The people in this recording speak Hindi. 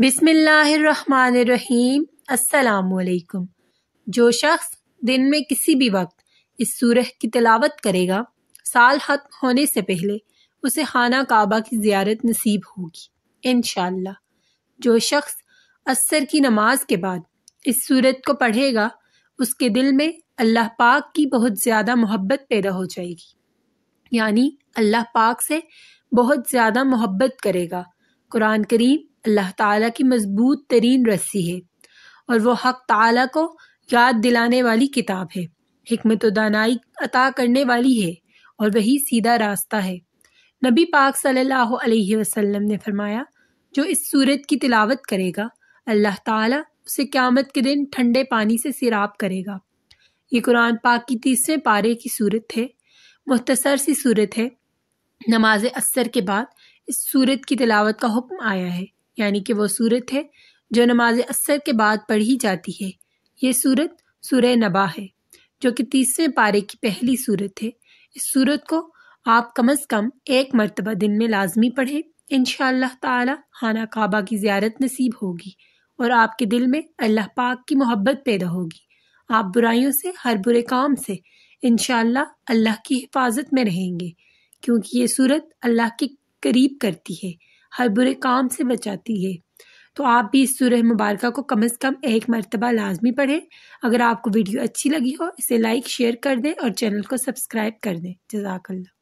बिसमीम् असलकुम जो शख्स दिन में किसी भी वक्त इस सूरह की तिलावत करेगा साल खत्म होने से पहले उसे खाना काबा की जियारत नसीब होगी इन जो शख्स असर की नमाज के बाद इस सूरत को पढ़ेगा उसके दिल में अल्लाह पाक की बहुत ज़्यादा मोहब्बत पैदा हो जाएगी यानी अल्लाह पाक से बहुत ज़्यादा मोहब्बत करेगा कुरान करीम अल्लाह ताला की मज़बूत तरीन रस्सी है और वो हक ताला को याद दिलाने वाली किताब है हमत दानाई अता करने वाली है और वही सीधा रास्ता है नबी पाक सल्लल्लाहु अलैहि वसल्लम ने फरमाया जो इस सूरत की तिलावत करेगा अल्लाह ताला उसे क़्यामत के दिन ठंडे पानी से सिराब करेगा ये कुरान पाक की तीसरे पारे की सूरत है मुख्तसर सी सूरत है नमाज असर के बाद इस सूरत की तिलावत का हुक्म आया है यानी कि वो सूरत है जो नमाज असर के बाद पढ़ी जाती है ये सूरत सूर्य नबा है जो कि तीसरे पारे की पहली सूरत है इस सूरत को आप कम अज़ कम एक मरतबा दिन में लाजमी पढ़ें इन ताला खाना काबा की ज्यारत नसीब होगी और आपके दिल में अल्लाह पाक की मोहब्बत पैदा होगी आप बुराइयों से हर बुरे काम से इन अल्लाह की हिफाजत में रहेंगे क्योंकि ये सूरत अल्लाह के करीब करती है हर बुरे काम से बचाती है तो आप भी इस सुरह मुबारक को कम से कम एक मरतबा लाजमी पढ़ें अगर आपको वीडियो अच्छी लगी हो इसे लाइक शेयर कर दें और चैनल को सब्सक्राइब कर दें जजाकल्ला